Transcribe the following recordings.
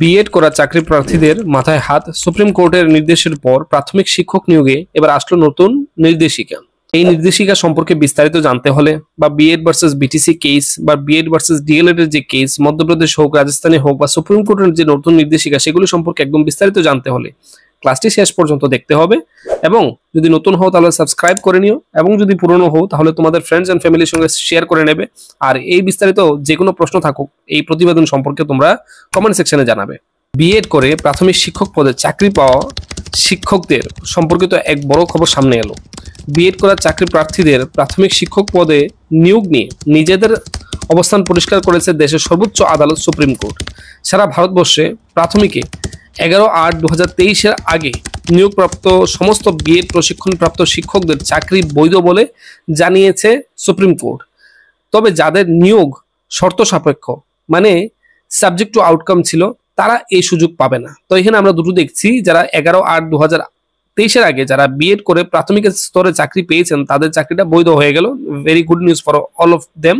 B Ed করা চাকরি প্রার্থীদের মাথায় হাত সুপ্রিম কোর্টের নির্দেশের পর প্রাথমিক শিক্ষক নিয়োগে এবার আসলো নতুন নির্দেশিকা এই নির্দেশিকা সম্পর্কে বিস্তারিত জানতে হলে বা বিএড ভার্সেস বিটিসি কেস বা বিএড ভার্সেস ডিএলএড এর যে কেস মধ্যপ্রদেশ হোক রাজস্থানে হোক বা সুপ্রিম কোর্টের যে নতুন নির্দেশিকা সেগুলো সম্পর্কে একদম বিস্তারিত জানতে হলে ক্লাসটি শেষ পর্যন্ত দেখতে হবে এবং যদি নতুন হও তাহলে সাবস্ক্রাইব করে নিও এবং যদি পুরনো হও তাহলে তোমাদের ফ্রেন্ডস অ্যান্ড ফ্যামিলির সঙ্গে শেয়ার করে নেবে আর এই বিস্তারিত যে কোনো প্রশ্ন থাকুক এই প্রতিবেদন সম্পর্কে তোমরা কমেন্ট সেকশনে জানাবে বিএড করে প্রাথমিক শিক্ষক পদে চাকরি পাওয়া শিক্ষকদের সম্পর্কিত এক বড় খবর সামনে এলো বিএড করা চাকরি প্রার্থীদের প্রাথমিক শিক্ষক পদে নিয়োগ নিয়ে নিজেদের অবস্থান পরিষ্কার করেছে দেশের সর্বোচ্চ আদালত সুপ্রিম কোর্ট সারা ভারতবর্ষে প্রাথমিকে এগারো আট দু হাজার আগে নিয়োগপ্রাপ্ত সমস্ত বিএড প্রশিক্ষণপ্রাপ্ত শিক্ষকদের চাকরি বৈধ বলে জানিয়েছে সুপ্রিম কোর্ট তবে যাদের নিয়োগ শর্ত সাপেক্ষ মানে সাবজেক্ট টু আউটকাম ছিল তারা এই সুযোগ পাবে না তো এখানে আমরা দুটো দেখছি যারা এগারো আট দু হাজার তেইশের আগে যারা বিএড করে প্রাথমিক স্তরে চাকরি পেয়েছেন তাদের চাকরিটা বৈধ হয়ে গেল very good news for all of them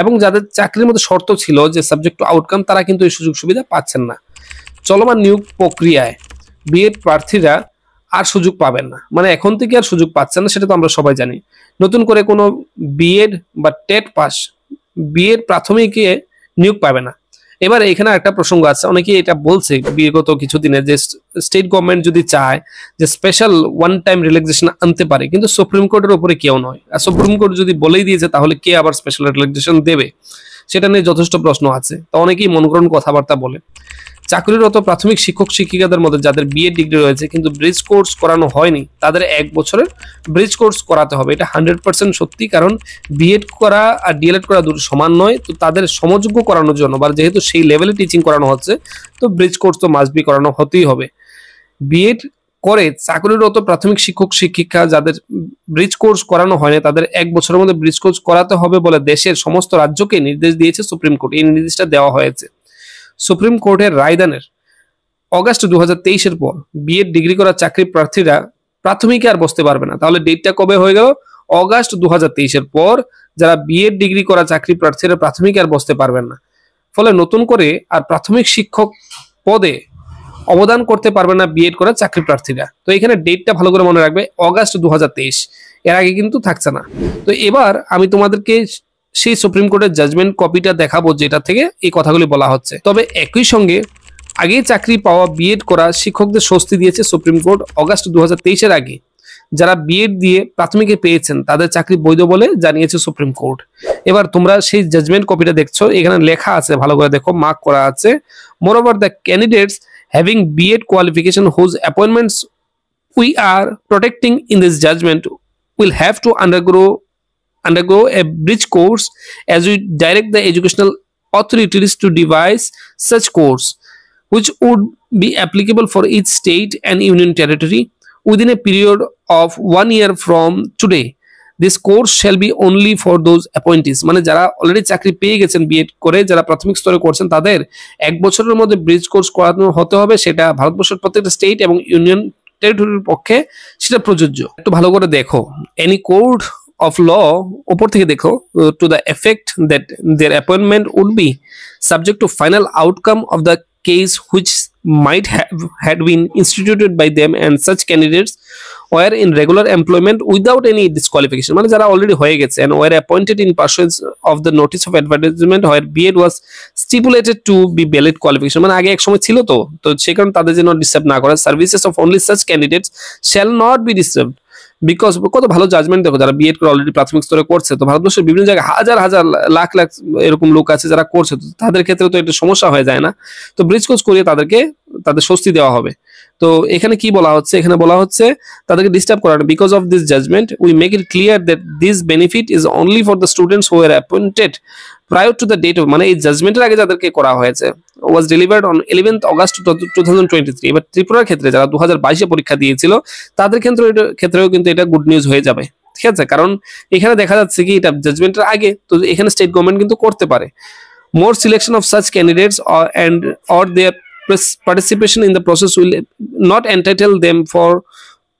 এবং যাদের চাকরির মধ্যে শর্ত ছিল যে সাবজেক্ট টু আউটকাম তারা কিন্তু এই সুযোগ সুবিধা পাচ্ছেন না চলমান নিয়োগ প্রক্রিয়ায় বিএড প্রার্থীরা আর সুযোগ পাবেন না মানে এখন থেকে আর সুযোগ পাচ্ছেন না সেটা তো আমরা সবাই জানি নতুন করে কোনো বিএড বা টেট পাস বিএড প্রাথমিকে নিয়োগ পাবে না এবার এখানে একটা প্রসঙ্গ আছে অনেকে এটা বলছে বিগত দিনে যে স্টেট গভর্নমেন্ট যদি চায় যে স্পেশাল ওয়ান টাইম রিল্যাক্সেশন আনতে পারে কিন্তু সুপ্রিম কোর্টের উপরে কেউ নয় আর সুপ্রিম কোর্ট যদি বলেই দিয়েছে তাহলে কে আবার স্পেশাল রিল্যাক্সেশন দেবে সেটা নিয়ে যথেষ্ট প্রশ্ন আছে তো অনেকেই মনগ্রহণ কথাবার্তা বলে চাকরিরত প্রাথমিক শিক্ষক শিক্ষিকাদের মধ্যে যাদের বিএ ডিগ্রি রয়েছে কিন্তু ব্রিজ কোর্স করানো হয়নি তাদের এক বছরের ব্রিজ কোর্স করাতে হবে এটা হান্ড্রেড পার্সেন্ট সত্যি কারণ বিএড করা আর ডিএলএড করা দুটো সমান নয় তো তাদের সমযোগ্য করানোর জন্য বা যেহেতু সেই লেভেলে টিচিং করানো হচ্ছে তো ব্রিজ কোর্স তো মাস্ট বি করানো হতেই হবে বিএড করে চাকরিরত প্রাথমিক শিক্ষক শিক্ষিকা যাদের ব্রিজ কোর্স করানো হয়নি তাদের এক বছরের মধ্যে ব্রিজ কোর্স করাতে হবে বলে দেশের সমস্ত রাজ্যকে নির্দেশ দিয়েছে সুপ্রিম কোর্ট এই নির্দেশটা দেওয়া হয়েছে সুপ্রিম কোর্টের রায়দানের অগাস্ট দু হাজার পর বিএড ডিগ্রি করা চাকরি প্রার্থীরা প্রাথমিকে আর বসতে পারবে না তাহলে ডেটটা কবে হয়ে গেল অগাস্ট দু হাজার পর যারা বিএড ডিগ্রি করা চাকরি প্রার্থীরা প্রাথমিকে আর বসতে পারবেন না ফলে নতুন করে আর প্রাথমিক শিক্ষক পদে অবদান করতে পারবে না বিএড করা চাকরি প্রার্থীরা তো এখানে ডেটটা ভালো করে মনে রাখবে অগাস্ট দু এর আগে কিন্তু থাকছে না তো এবার আমি তোমাদেরকে সেই সুপ্রিম কোর্টের জাজমেন্ট কপিটা দেখাবো যেটা থেকে এই কথাগুলি বলা হচ্ছে তবে একই সঙ্গে আগে চাকরি পাওয়া বিএড করা শিক্ষকদের স্বস্তি দিয়েছে সুপ্রিম কোর্ট অগাস্ট দু হাজার আগে যারা বিএড দিয়ে প্রাথমিকে পেয়েছেন তাদের চাকরি বৈধ বলে জানিয়েছে সুপ্রিম কোর্ট এবার তোমরা সেই জাজমেন্ট কপিটা দেখছো এখানে লেখা আছে ভালো করে দেখো মার্ক করা আছে moreover the candidates having BEd qualification whose appointments we are protecting in this judgment will have to undergo undergo a bridge course as we direct the educational authorities to devise such course which would be applicable for each state and union territory within a period of one year from today this course shall be only for those appointees মানে যারা already চাকরি পেয়ে গেছেন B Ed করে যারা প্রাথমিক স্তরে করছেন তাদের এক বছরের মধ্যে ব্রিজ কোর্স করানো হতে হবে সেটা ভারতবর্ষের প্রত্যেকটা স্টেট এবং ইউনিয়ন টেরিটরির পক্ষে সেটা প্রযোজ্য একটু ভালো করে দেখো এনি কোর্ট of law উপর থেকে দেখো to the effect that their appointment would be subject to final outcome of the case which might have had been instituted by them and such candidates were in regular employment without any disqualification মানে যারা already হয়ে গেছে and were appointed in pursuance of the notice of advertisement where B.Ed was stipulated to be valid qualification মানে আগে এক সময় ছিল তো তো সে কারণে তাদের জন্য ডিস্টার্ব না করা services of only such candidates shall not be disturbed because কত ভালো জাজমেন্ট দেখো যারা বিএড করে অলরেডি প্রাথমিক স্তরে করছে তো ভারতবর্ষের বিভিন্ন জায়গায় হাজার হাজার লাখ লাখ এরকম লোক আছে যারা করছে তাদের ক্ষেত্রে তো একটা সমস্যা হয়ে যায় না তো ব্রিজ কোচ করিয়ে তাদেরকে তাদের স্বস্তি দেওয়া হবে তো এখানে কি বলা হচ্ছে এখানে বলা হচ্ছে তাদেরকে ডিস্টার্ব করা না because of this judgment we make it clear that this benefit is only for the students who are appointed prior to the date of মানে এই জাজমেন্টের আগে যাদেরকে করা হয়েছে was delivered on eleventh August two thousand twenty three এবার ত্রিপুরার ক্ষেত্রে যারা দু হাজার বাইশে পরীক্ষা দিয়েছিল তাদের ক্ষেত্রে ক্ষেত্রেও কিন্তু এটা গুড নিউজ হয়ে যাবে ঠিক আছে কারণ এখানে দেখা যাচ্ছে কি এটা জাজমেন্টের আগে তো এখানে স্টেট গভর্নমেন্ট কিন্তু করতে পারে more selection of such candidates and or their participation in the process will not entitle them for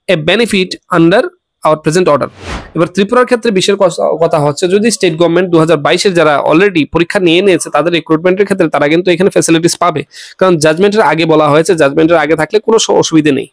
a benefit under our present order এবার ত্রিপুরার ক্ষেত্রে বিশের কথা হচ্ছে যদি স্টেট গভর্নমেন্ট দু হাজার যারা অলরেডি পরীক্ষা নিয়ে নিয়েছে তাদের রিক্রুটমেন্টের ক্ষেত্রে তারা কিন্তু এখানে ফ্যাসিলিটিস পাবে কারণ জাজমেন্টের আগে বলা হয়েছে জাজমেন্টের আগে থাকলে কোনো অসুবিধে নেই